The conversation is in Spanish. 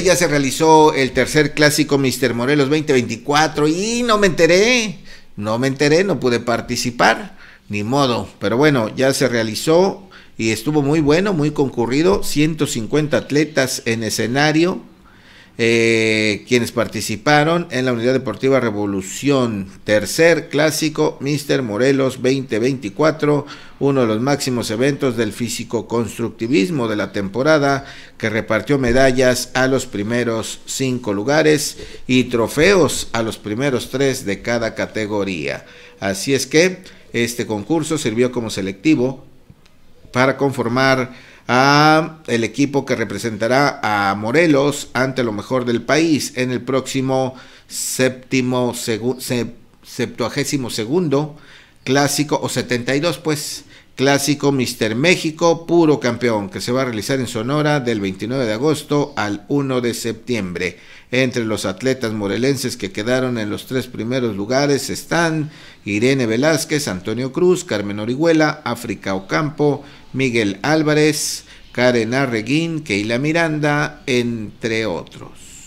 ya se realizó el tercer clásico Mister Morelos 2024 y no me enteré, no me enteré, no pude participar, ni modo, pero bueno, ya se realizó y estuvo muy bueno, muy concurrido, 150 atletas en escenario, eh, quienes participaron en la Unidad Deportiva Revolución. Tercer clásico, Mister Morelos 2024, uno de los máximos eventos del físico-constructivismo de la temporada, que repartió medallas a los primeros cinco lugares y trofeos a los primeros tres de cada categoría. Así es que este concurso sirvió como selectivo para conformar a el equipo que representará a Morelos ante lo mejor del país en el próximo séptimo septuagésimo segundo clásico o 72 pues Clásico Mister México, puro campeón, que se va a realizar en Sonora del 29 de agosto al 1 de septiembre. Entre los atletas morelenses que quedaron en los tres primeros lugares están Irene Velázquez, Antonio Cruz, Carmen Orihuela, África Ocampo, Miguel Álvarez, Karen Arreguín, Keila Miranda, entre otros.